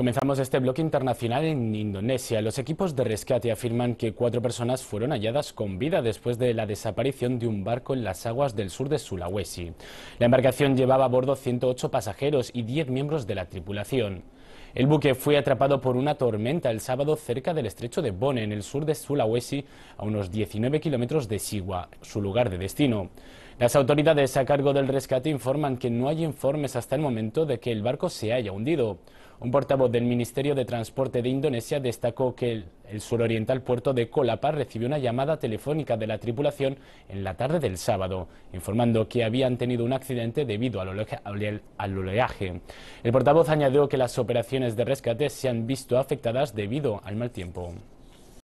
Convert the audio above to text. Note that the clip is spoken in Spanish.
Comenzamos este bloque internacional en Indonesia. Los equipos de rescate afirman que cuatro personas fueron halladas con vida después de la desaparición de un barco en las aguas del sur de Sulawesi. La embarcación llevaba a bordo 108 pasajeros y 10 miembros de la tripulación. El buque fue atrapado por una tormenta el sábado cerca del estrecho de Bone, en el sur de Sulawesi, a unos 19 kilómetros de Siwa, su lugar de destino. Las autoridades a cargo del rescate informan que no hay informes hasta el momento de que el barco se haya hundido. Un portavoz del Ministerio de Transporte de Indonesia destacó que el, suroriental puerto de Colapa recibió una llamada telefónica de la tripulación en la tarde del sábado, informando que habían tenido un accidente debido al oleaje. El portavoz añadió que las operaciones de rescate se han visto afectadas debido al mal tiempo.